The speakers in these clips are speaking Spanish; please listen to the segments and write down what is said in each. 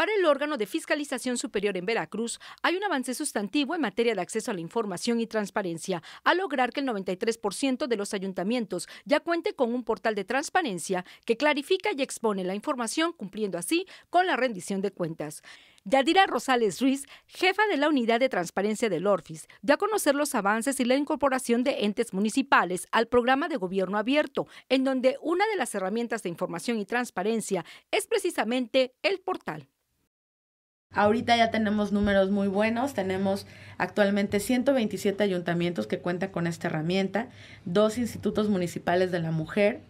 Para el órgano de fiscalización superior en Veracruz, hay un avance sustantivo en materia de acceso a la información y transparencia, a lograr que el 93% de los ayuntamientos ya cuente con un portal de transparencia que clarifica y expone la información, cumpliendo así con la rendición de cuentas. Yadira Rosales Ruiz, jefa de la unidad de transparencia del ORFIS, dio a conocer los avances y la incorporación de entes municipales al programa de gobierno abierto, en donde una de las herramientas de información y transparencia es precisamente el portal. Ahorita ya tenemos números muy buenos, tenemos actualmente 127 ayuntamientos que cuentan con esta herramienta, dos institutos municipales de la mujer,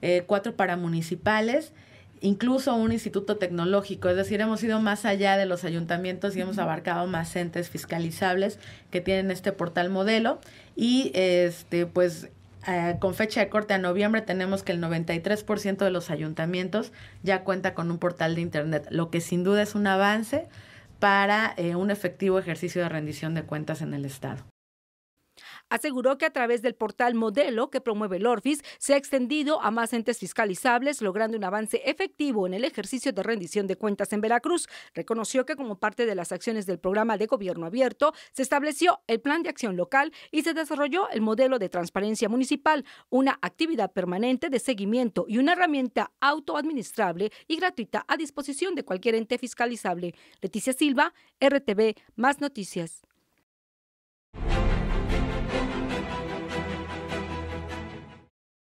eh, cuatro paramunicipales, incluso un instituto tecnológico, es decir, hemos ido más allá de los ayuntamientos y hemos abarcado más entes fiscalizables que tienen este portal modelo y este pues eh, con fecha de corte a noviembre tenemos que el 93% de los ayuntamientos ya cuenta con un portal de Internet, lo que sin duda es un avance para eh, un efectivo ejercicio de rendición de cuentas en el Estado. Aseguró que a través del portal Modelo que promueve el Orfis se ha extendido a más entes fiscalizables, logrando un avance efectivo en el ejercicio de rendición de cuentas en Veracruz. Reconoció que como parte de las acciones del programa de gobierno abierto, se estableció el plan de acción local y se desarrolló el modelo de transparencia municipal, una actividad permanente de seguimiento y una herramienta autoadministrable y gratuita a disposición de cualquier ente fiscalizable. Leticia Silva, RTV, más noticias.